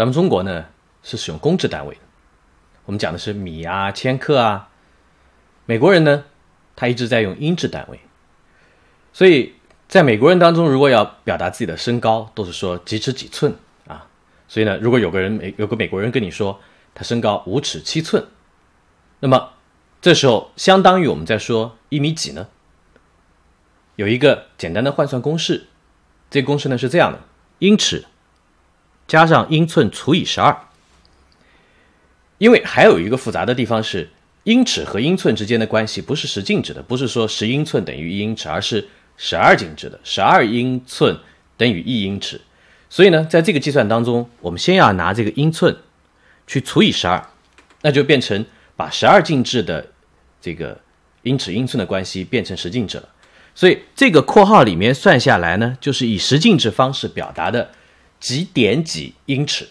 咱们中国呢是使用公制单位的，我们讲的是米啊、千克啊。美国人呢，他一直在用英制单位，所以在美国人当中，如果要表达自己的身高，都是说几尺几寸啊。所以呢，如果有个人美有个美国人跟你说他身高五尺七寸，那么这时候相当于我们在说一米几呢？有一个简单的换算公式，这公式呢是这样的：英尺。加上英寸除以十二，因为还有一个复杂的地方是，英尺和英寸之间的关系不是十进制的，不是说十英寸等于一英尺，而是十二进制的，十二英寸等于一英尺。所以呢，在这个计算当中，我们先要拿这个英寸去除以十二，那就变成把十二进制的这个英尺英寸的关系变成十进制了。所以这个括号里面算下来呢，就是以十进制方式表达的。几点几英尺，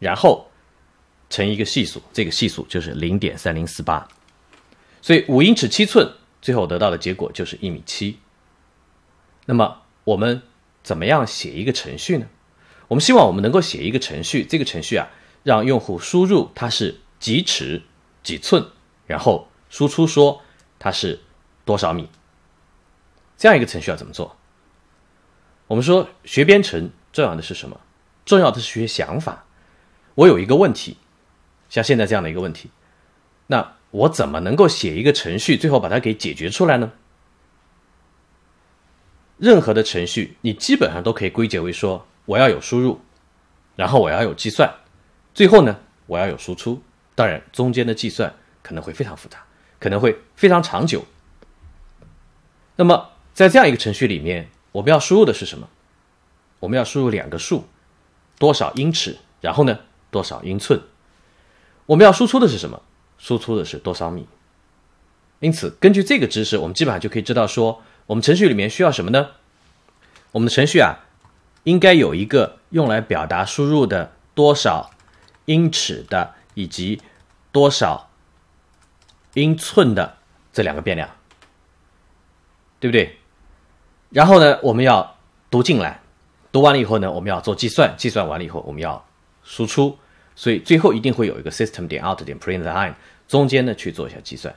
然后乘一个系数，这个系数就是零点三零四八，所以五英尺七寸最后得到的结果就是一米七。那么我们怎么样写一个程序呢？我们希望我们能够写一个程序，这个程序啊，让用户输入它是几尺几寸，然后输出说它是多少米。这样一个程序要怎么做？我们说学编程。重要的是什么？重要的是习想法。我有一个问题，像现在这样的一个问题，那我怎么能够写一个程序，最后把它给解决出来呢？任何的程序，你基本上都可以归结为说，我要有输入，然后我要有计算，最后呢，我要有输出。当然，中间的计算可能会非常复杂，可能会非常长久。那么，在这样一个程序里面，我们要输入的是什么？我们要输入两个数，多少英尺，然后呢多少英寸，我们要输出的是什么？输出的是多少米。因此，根据这个知识，我们基本上就可以知道说，我们程序里面需要什么呢？我们的程序啊，应该有一个用来表达输入的多少英尺的以及多少英寸的这两个变量，对不对？然后呢，我们要读进来。读完了以后呢，我们要做计算，计算完了以后我们要输出，所以最后一定会有一个 system 点 out 点 print line。中间呢去做一下计算，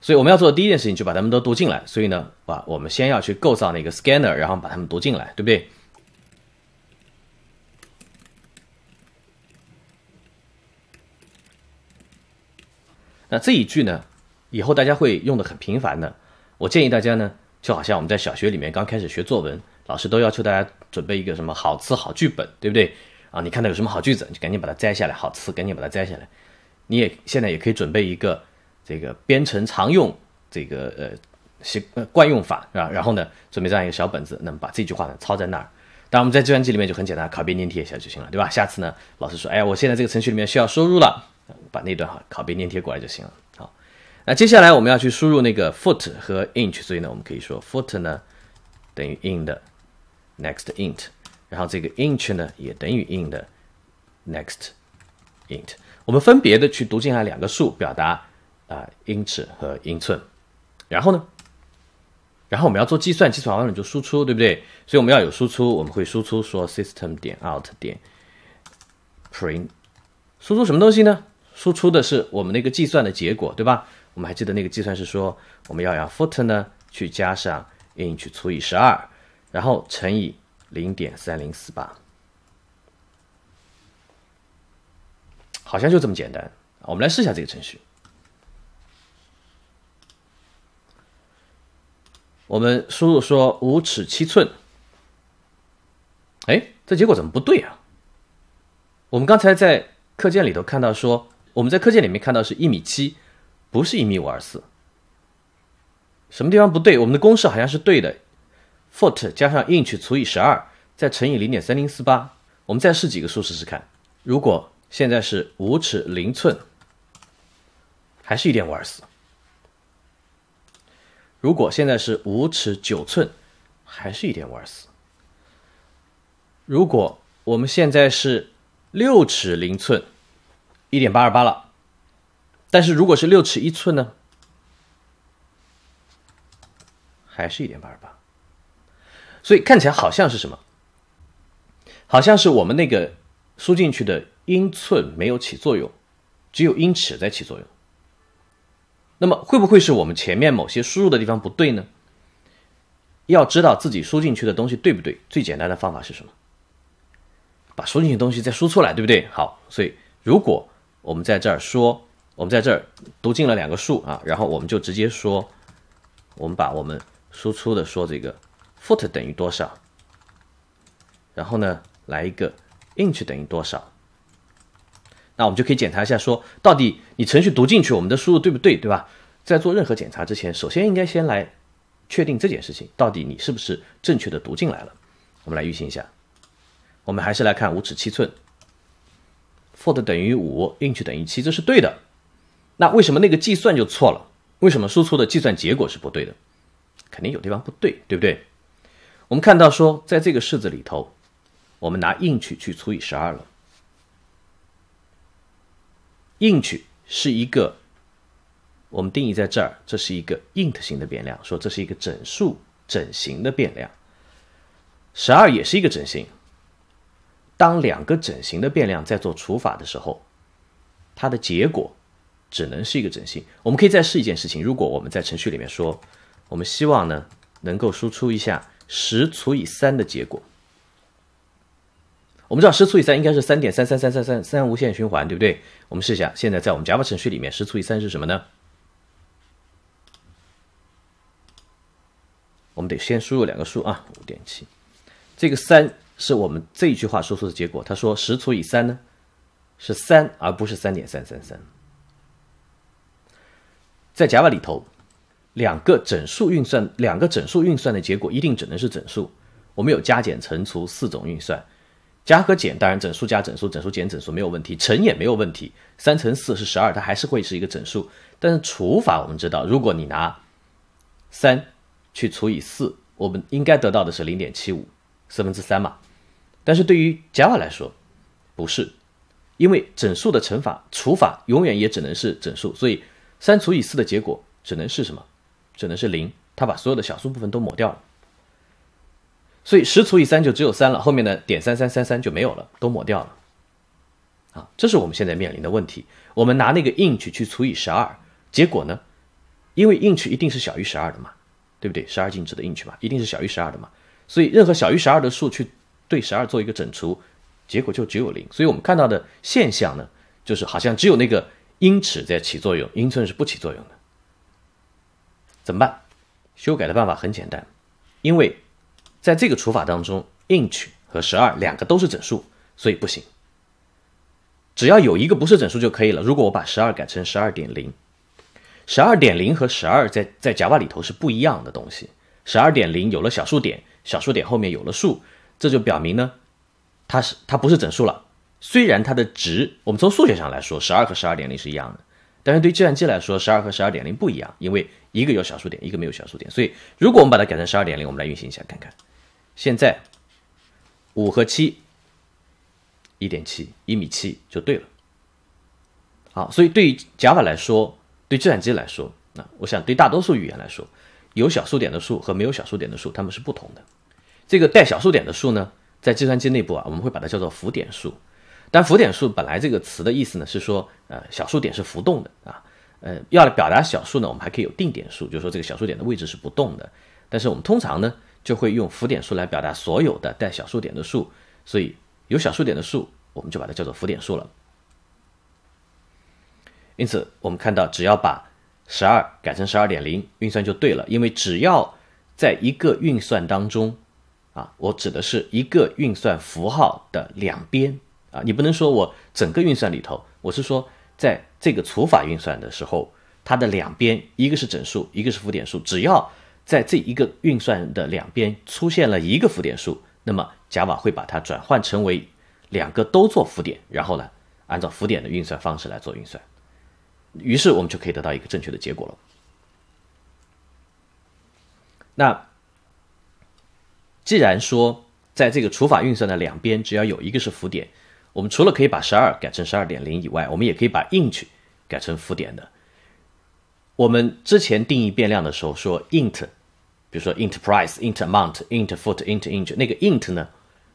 所以我们要做的第一件事情就把它们都读进来。所以呢，啊，我们先要去构造那个 scanner，然后把它们读进来，对不对？那这一句呢，以后大家会用的很频繁的。我建议大家呢，就好像我们在小学里面刚开始学作文。老师都要求大家准备一个什么好词、好剧本，对不对啊？你看到有什么好句子，就赶紧把它摘下来；好词，赶紧把它摘下来。你也现在也可以准备一个这个编程常用这个呃习惯用法，啊，然后呢，准备这样一个小本子，那么把这句话呢抄在那儿。当然，我们在计算机里面就很简单，拷贝粘贴一下就行了，对吧？下次呢，老师说，哎呀，我现在这个程序里面需要输入了，把那段哈拷贝粘贴过来就行了。好，那接下来我们要去输入那个 foot 和 inch，所以呢，我们可以说 foot 呢等于 i n 的 next int，然后这个 inch 呢也等于 in 的 next int，我们分别的去读进来两个数，表达啊英尺和英寸。然后呢，然后我们要做计算，计算完了就输出，对不对？所以我们要有输出，我们会输出说 system 点 out 点 print，输出什么东西呢？输出的是我们那个计算的结果，对吧？我们还记得那个计算是说，我们要让 foot 呢去加上 inch 除以十二。然后乘以零点三零四八，好像就这么简单。我们来试一下这个程序。我们输入说五尺七寸，哎，这结果怎么不对啊？我们刚才在课件里头看到说，我们在课件里面看到是一米七，不是一米五二四。什么地方不对？我们的公式好像是对的。foot 加上 inch 除以十二，再乘以零点三零四八。我们再试几个数试试看。如果现在是五尺零寸，还是一点五二四。如果现在是五尺九寸，还是一点五二四。如果我们现在是六尺零寸，一点八二八了。但是如果是六尺一寸呢？还是一点八二八。所以看起来好像是什么？好像是我们那个输进去的英寸没有起作用，只有英尺在起作用。那么会不会是我们前面某些输入的地方不对呢？要知道自己输进去的东西对不对，最简单的方法是什么？把输进去的东西再输出来，对不对？好，所以如果我们在这儿说，我们在这儿读进了两个数啊，然后我们就直接说，我们把我们输出的说这个。foot 等于多少？然后呢，来一个 inch 等于多少？那我们就可以检查一下，说到底你程序读进去我们的输入对不对，对吧？在做任何检查之前，首先应该先来确定这件事情，到底你是不是正确的读进来了。我们来预行一下，我们还是来看五尺七寸，foot 等于五，inch 等于七，这是对的。那为什么那个计算就错了？为什么输出的计算结果是不对的？肯定有地方不对，对不对？我们看到说，在这个式子里头，我们拿 in 去去除以十二了。in 是一个，我们定义在这儿，这是一个 int 型的变量，说这是一个整数、整形的变量。十二也是一个整形。当两个整形的变量在做除法的时候，它的结果只能是一个整形。我们可以再试一件事情，如果我们在程序里面说，我们希望呢能够输出一下。十除以三的结果，我们知道十除以三应该是三点三三三三三三无限循环，对不对？我们试一下，现在在我们 Java 程序里面，十除以三是什么呢？我们得先输入两个数啊，五点七，这个三是我们这一句话输出的结果。他说十除以三呢，是三而不是三点三三三，在 Java 里头。两个整数运算，两个整数运算的结果一定只能是整数。我们有加减乘除四种运算，加和减当然整数加整数、整数减整数没有问题，乘也没有问题，三乘四是十二，它还是会是一个整数。但是除法我们知道，如果你拿三去除以四，我们应该得到的是零点七五，四分之三嘛。但是对于 Java 来说，不是，因为整数的乘法除法永远也只能是整数，所以三除以四的结果只能是什么？只能是零，它把所有的小数部分都抹掉了，所以十除以三就只有三了，后面的点三三三三就没有了，都抹掉了。啊，这是我们现在面临的问题。我们拿那个 inch 去除以十二，结果呢？因为 inch 一定是小于十二的嘛，对不对？十二进制的 inch 嘛，一定是小于十二的嘛。所以任何小于十二的数去对十二做一个整除，结果就只有零。所以我们看到的现象呢，就是好像只有那个英尺在起作用，英寸是不起作用的。怎么办？修改的办法很简单，因为在这个除法当中，inch 和十二两个都是整数，所以不行。只要有一个不是整数就可以了。如果我把十二改成十二点零，十二点零和十二在在 Java 里头是不一样的东西。十二点零有了小数点，小数点后面有了数，这就表明呢，它是它不是整数了。虽然它的值，我们从数学上来说，十二和十二点零是一样的。但是对计算机来说，十二和十二点零不一样，因为一个有小数点，一个没有小数点。所以如果我们把它改成十二点零，我们来运行一下看看。现在五和七，一点七一米七就对了。好，所以对 Java 来说，对计算机来说，那我想对大多数语言来说，有小数点的数和没有小数点的数，它们是不同的。这个带小数点的数呢，在计算机内部啊，我们会把它叫做浮点数。但浮点数本来这个词的意思呢，是说，呃，小数点是浮动的啊，呃，要表达小数呢，我们还可以有定点数，就是说这个小数点的位置是不动的。但是我们通常呢，就会用浮点数来表达所有的带小数点的数，所以有小数点的数，我们就把它叫做浮点数了。因此，我们看到，只要把十二改成十二点零，运算就对了，因为只要在一个运算当中，啊，我指的是一个运算符号的两边。啊，你不能说我整个运算里头，我是说，在这个除法运算的时候，它的两边一个是整数，一个是浮点数。只要在这一个运算的两边出现了一个浮点数，那么 Java 会把它转换成为两个都做浮点，然后呢，按照浮点的运算方式来做运算，于是我们就可以得到一个正确的结果了。那既然说在这个除法运算的两边，只要有一个是浮点，我们除了可以把十二改成十二点零以外，我们也可以把 inch 改成浮点的。我们之前定义变量的时候说 int，比如说 int price、int amount、int foot、int inch，那个 int 呢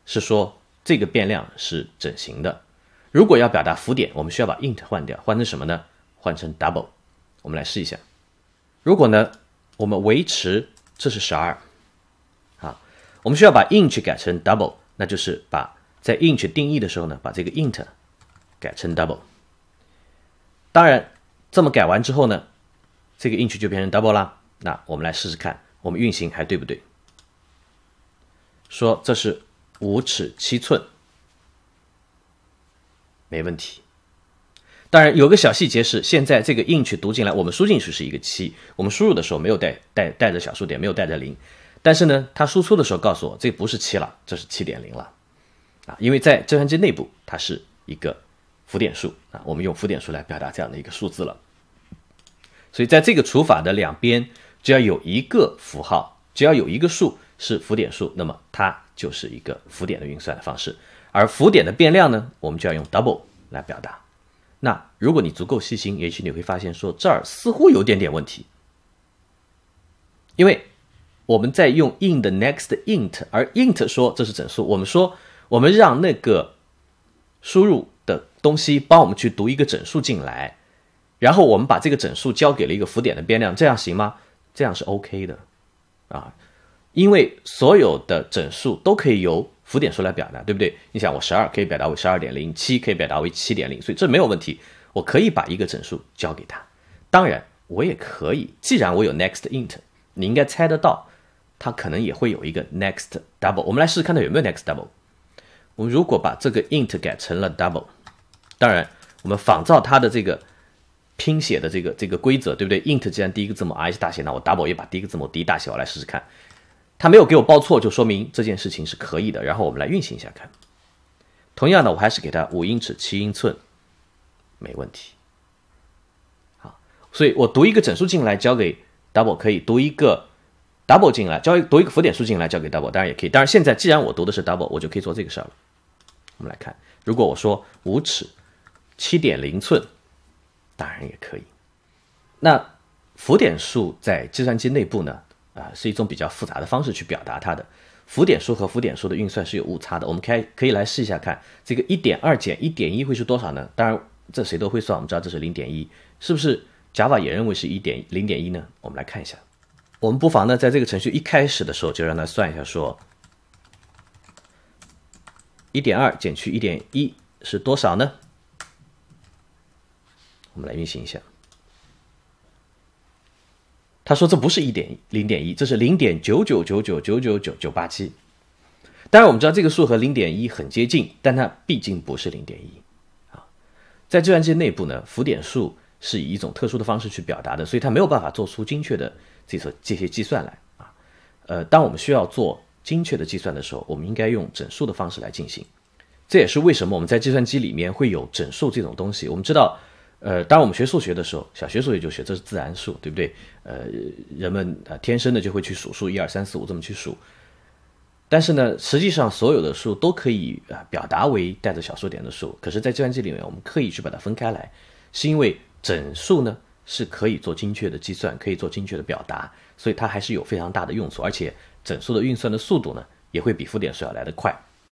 是说这个变量是整形的。如果要表达浮点，我们需要把 int 换掉，换成什么呢？换成 double。我们来试一下。如果呢我们维持这是十二，啊，我们需要把 inch 改成 double，那就是把在 inch 定义的时候呢，把这个 int 改成 double。当然，这么改完之后呢，这个 inch 就变成 double 了。那我们来试试看，我们运行还对不对？说这是五尺七寸，没问题。当然有个小细节是，现在这个 inch 读进来，我们输进去是一个七，我们输入的时候没有带带带着小数点，没有带着零。但是呢，它输出的时候告诉我这不是七了，这是七点零了。啊，因为在计算机内部，它是一个浮点数啊，我们用浮点数来表达这样的一个数字了。所以在这个除法的两边，只要有一个符号，只要有一个数是浮点数，那么它就是一个浮点的运算的方式。而浮点的变量呢，我们就要用 double 来表达。那如果你足够细心，也许你会发现说这儿似乎有点点问题，因为我们在用 in 的 next int，而 int 说这是整数，我们说。我们让那个输入的东西帮我们去读一个整数进来，然后我们把这个整数交给了一个浮点的变量，这样行吗？这样是 OK 的啊，因为所有的整数都可以由浮点数来表达，对不对？你想，我十二可以表达为十二点零，七可以表达为七点零，所以这没有问题。我可以把一个整数交给他，当然我也可以。既然我有 next int，你应该猜得到，它可能也会有一个 next double。我们来试试看它有没有 next double。我们如果把这个 int 改成了 double，当然，我们仿照它的这个拼写的这个这个规则，对不对？int 既然第一个字母 I 是大写，那我 double 也把第一个字母 D 大写，我来试试看，它没有给我报错，就说明这件事情是可以的。然后我们来运行一下看，同样的，我还是给它五英尺七英寸，没问题。好，所以我读一个整数进来，交给 double 可以；读一个 double 进来，交读一个浮点数进来，交给 double，当然也可以。当然，现在既然我读的是 double，我就可以做这个事儿了。我们来看，如果我说五尺，七点零寸，当然也可以。那浮点数在计算机内部呢，啊，是一种比较复杂的方式去表达它的。浮点数和浮点数的运算是有误差的。我们开可以来试一下，看这个一点二减一点一会是多少呢？当然，这谁都会算，我们知道这是零点一，是不是？加法也认为是一点零点一呢？我们来看一下。我们不妨呢，在这个程序一开始的时候就让它算一下，说。一点二减去一点一是多少呢？我们来运行一下。他说这不是一点零点一，这是零点九九九九九九九九八七。当然，我们知道这个数和零点一很接近，但它毕竟不是零点一啊。在计算机内部呢，浮点数是以一种特殊的方式去表达的，所以它没有办法做出精确的这所这些计算来啊。呃，当我们需要做精确的计算的时候，我们应该用整数的方式来进行。这也是为什么我们在计算机里面会有整数这种东西。我们知道，呃，当我们学数学的时候，小学数学就学这是自然数，对不对？呃，人们啊天生的就会去数数，一二三四五这么去数。但是呢，实际上所有的数都可以啊表达为带着小数点的数。可是，在计算机里面，我们刻意去把它分开来，是因为整数呢是可以做精确的计算，可以做精确的表达，所以它还是有非常大的用处，而且。整数的运算的速度呢，也会比浮点数要来得快。